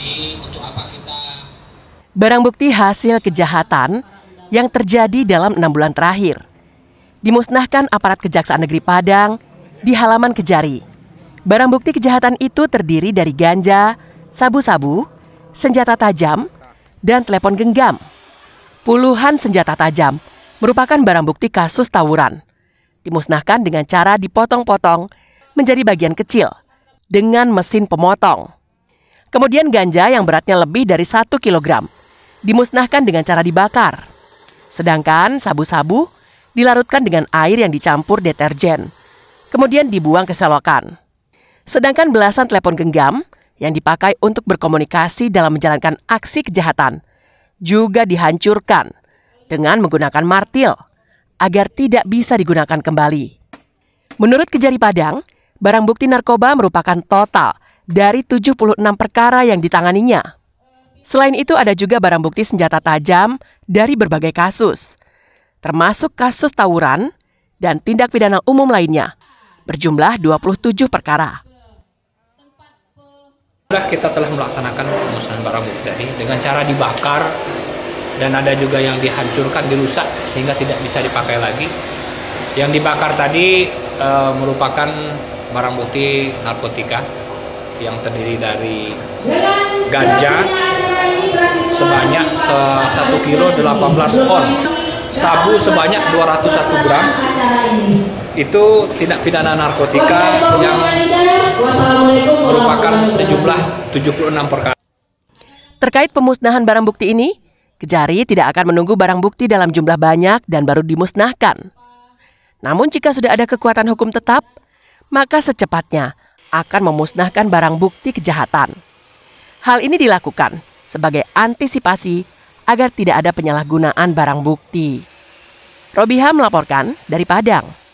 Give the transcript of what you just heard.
ini untuk apa kita Barang bukti hasil kejahatan yang terjadi dalam enam bulan terakhir dimusnahkan aparat Kejaksaan Negeri Padang di halaman Kejari. Barang bukti kejahatan itu terdiri dari ganja, sabu-sabu, senjata tajam, dan telepon genggam. Puluhan senjata tajam merupakan barang bukti kasus tawuran. Dimusnahkan dengan cara dipotong-potong menjadi bagian kecil dengan mesin pemotong. Kemudian ganja yang beratnya lebih dari 1 kg dimusnahkan dengan cara dibakar. Sedangkan sabu-sabu dilarutkan dengan air yang dicampur deterjen, kemudian dibuang ke selokan. Sedangkan belasan telepon genggam yang dipakai untuk berkomunikasi dalam menjalankan aksi kejahatan juga dihancurkan dengan menggunakan martil agar tidak bisa digunakan kembali. Menurut Kejari Padang, barang bukti narkoba merupakan total dari 76 perkara yang ditanganinya. Selain itu ada juga barang bukti senjata tajam dari berbagai kasus, termasuk kasus tawuran dan tindak pidana umum lainnya, berjumlah 27 perkara. Sudah Kita telah melaksanakan pemusnahan barang bukti dengan cara dibakar dan ada juga yang dihancurkan, dirusak sehingga tidak bisa dipakai lagi. Yang dibakar tadi e, merupakan barang bukti narkotika yang terdiri dari ganja sebanyak 1 kilo 18 on sabu sebanyak 201 gram itu tindak pidana narkotika yang merupakan sejumlah 76 perkara. Terkait pemusnahan barang bukti ini, Kejari tidak akan menunggu barang bukti dalam jumlah banyak dan baru dimusnahkan. Namun jika sudah ada kekuatan hukum tetap, maka secepatnya akan memusnahkan barang bukti kejahatan. Hal ini dilakukan sebagai antisipasi agar tidak ada penyalahgunaan barang bukti. Robiha melaporkan dari Padang.